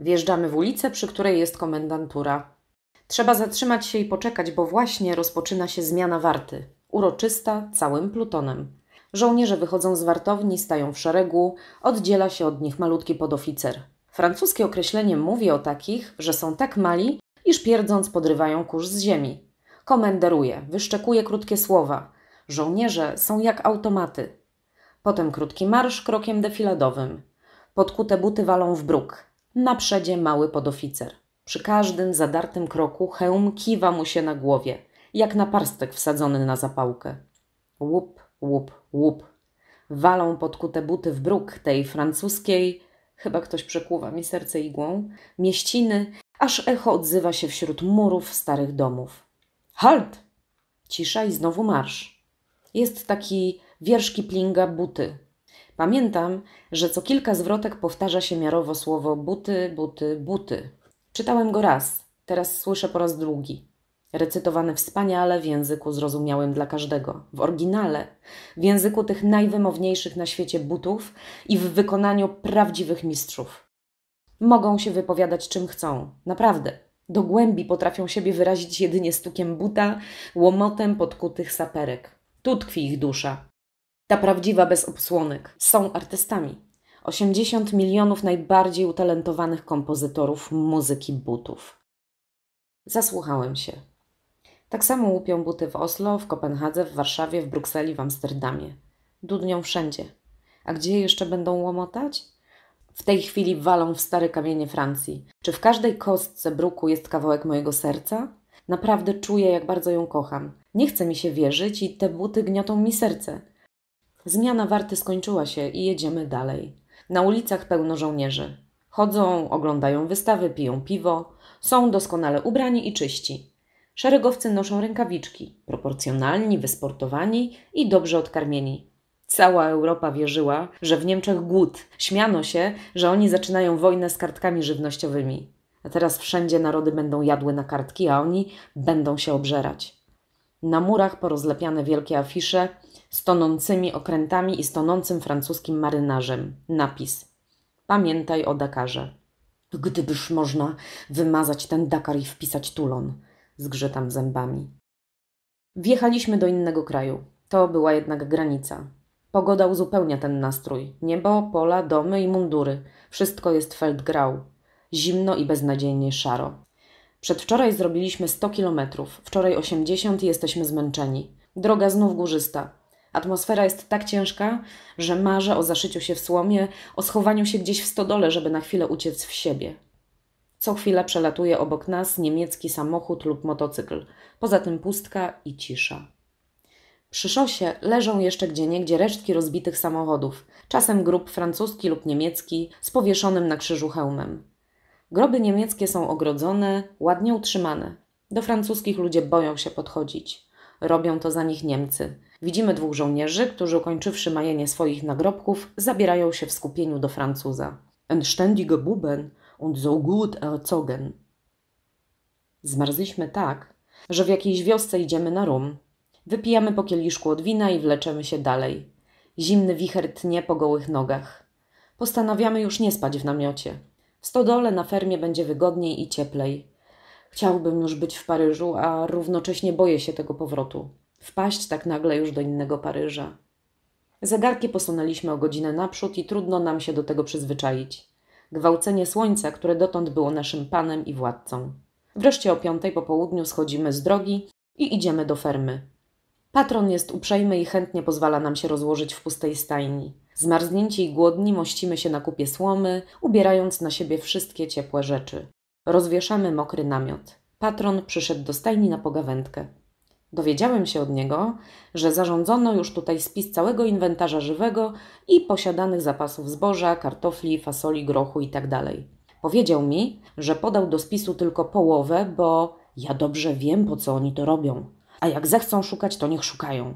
Wjeżdżamy w ulicę, przy której jest komendantura. Trzeba zatrzymać się i poczekać, bo właśnie rozpoczyna się zmiana warty. Uroczysta całym plutonem. Żołnierze wychodzą z wartowni, stają w szeregu, oddziela się od nich malutki podoficer. Francuskie określenie mówi o takich, że są tak mali, iż pierdząc podrywają kurz z ziemi. Komenderuje, wyszczekuje krótkie słowa. Żołnierze są jak automaty. Potem krótki marsz krokiem defiladowym. Podkute buty walą w bruk. Na przedzie mały podoficer. Przy każdym zadartym kroku hełm kiwa mu się na głowie, jak naparstek wsadzony na zapałkę. Łup, łup, łup. Walą podkute buty w bruk tej francuskiej, chyba ktoś przekuwa mi serce igłą, mieściny, aż echo odzywa się wśród murów starych domów. Halt! Cisza i znowu marsz. Jest taki wiersz Kiplinga Buty – Pamiętam, że co kilka zwrotek powtarza się miarowo słowo buty, buty, buty. Czytałem go raz, teraz słyszę po raz drugi. Recytowany wspaniale w języku zrozumiałym dla każdego, w oryginale, w języku tych najwymowniejszych na świecie butów i w wykonaniu prawdziwych mistrzów. Mogą się wypowiadać czym chcą, naprawdę. Do głębi potrafią siebie wyrazić jedynie stukiem buta, łomotem podkutych saperek. Tu tkwi ich dusza. Ta prawdziwa bez obsłonek. Są artystami. 80 milionów najbardziej utalentowanych kompozytorów muzyki butów. Zasłuchałem się. Tak samo łupią buty w Oslo, w Kopenhadze, w Warszawie, w Brukseli, w Amsterdamie. Dudnią wszędzie. A gdzie jeszcze będą łomotać? W tej chwili walą w stare kamienie Francji. Czy w każdej kostce bruku jest kawałek mojego serca? Naprawdę czuję, jak bardzo ją kocham. Nie chce mi się wierzyć i te buty gniotą mi serce. Zmiana warty skończyła się i jedziemy dalej. Na ulicach pełno żołnierzy. Chodzą, oglądają wystawy, piją piwo, są doskonale ubrani i czyści. Szeregowcy noszą rękawiczki, proporcjonalni, wysportowani i dobrze odkarmieni. Cała Europa wierzyła, że w Niemczech głód. Śmiano się, że oni zaczynają wojnę z kartkami żywnościowymi. A teraz wszędzie narody będą jadły na kartki, a oni będą się obżerać. Na murach porozlepiane wielkie afisze z tonącymi okrętami i stonącym francuskim marynarzem. Napis: Pamiętaj o Dakarze. Gdybyż można wymazać ten Dakar i wpisać Tulon, zgrzytam zębami. Wjechaliśmy do innego kraju. To była jednak granica. Pogoda uzupełnia ten nastrój. Niebo, pola, domy i mundury. Wszystko jest feldgrau. Zimno i beznadziejnie szaro. Przedwczoraj zrobiliśmy 100 kilometrów, wczoraj 80 i jesteśmy zmęczeni. Droga znów górzysta. Atmosfera jest tak ciężka, że marzę o zaszyciu się w słomie, o schowaniu się gdzieś w stodole, żeby na chwilę uciec w siebie. Co chwilę przelatuje obok nas niemiecki samochód lub motocykl. Poza tym pustka i cisza. Przy szosie leżą jeszcze gdzieniegdzie resztki rozbitych samochodów, czasem grup francuski lub niemiecki z powieszonym na krzyżu hełmem. Groby niemieckie są ogrodzone, ładnie utrzymane. Do francuskich ludzie boją się podchodzić. Robią to za nich Niemcy. Widzimy dwóch żołnierzy, którzy ukończywszy majenie swoich nagrobków, zabierają się w skupieniu do Francuza. Entständige Buben und so gut erzogen. Zmarzliśmy tak, że w jakiejś wiosce idziemy na rum. Wypijamy po kieliszku od wina i wleczemy się dalej. Zimny wicher tnie po gołych nogach. Postanawiamy już nie spać w namiocie. W stodole na fermie będzie wygodniej i cieplej. Chciałbym już być w Paryżu, a równocześnie boję się tego powrotu. Wpaść tak nagle już do innego Paryża. Zegarki posunęliśmy o godzinę naprzód i trudno nam się do tego przyzwyczaić. Gwałcenie słońca, które dotąd było naszym panem i władcą. Wreszcie o piątej po południu schodzimy z drogi i idziemy do fermy. Patron jest uprzejmy i chętnie pozwala nam się rozłożyć w pustej stajni. Zmarznięci i głodni mościmy się na kupie słomy, ubierając na siebie wszystkie ciepłe rzeczy. Rozwieszamy mokry namiot. Patron przyszedł do stajni na pogawędkę. Dowiedziałem się od niego, że zarządzono już tutaj spis całego inwentarza żywego i posiadanych zapasów zboża, kartofli, fasoli, grochu itd. Tak Powiedział mi, że podał do spisu tylko połowę, bo ja dobrze wiem, po co oni to robią. A jak zechcą szukać, to niech szukają.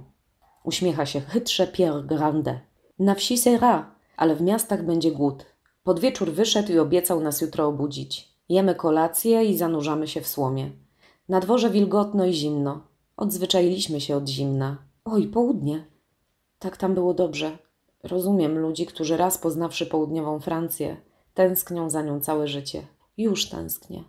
Uśmiecha się chytrze Pierre Grande. Na wsi sera, ale w miastach będzie głód. Pod wieczór wyszedł i obiecał nas jutro obudzić. Jemy kolację i zanurzamy się w słomie. Na dworze wilgotno i zimno. Odzwyczailiśmy się od zimna. Oj, południe. Tak tam było dobrze. Rozumiem ludzi, którzy raz poznawszy południową Francję, tęsknią za nią całe życie. Już tęsknię.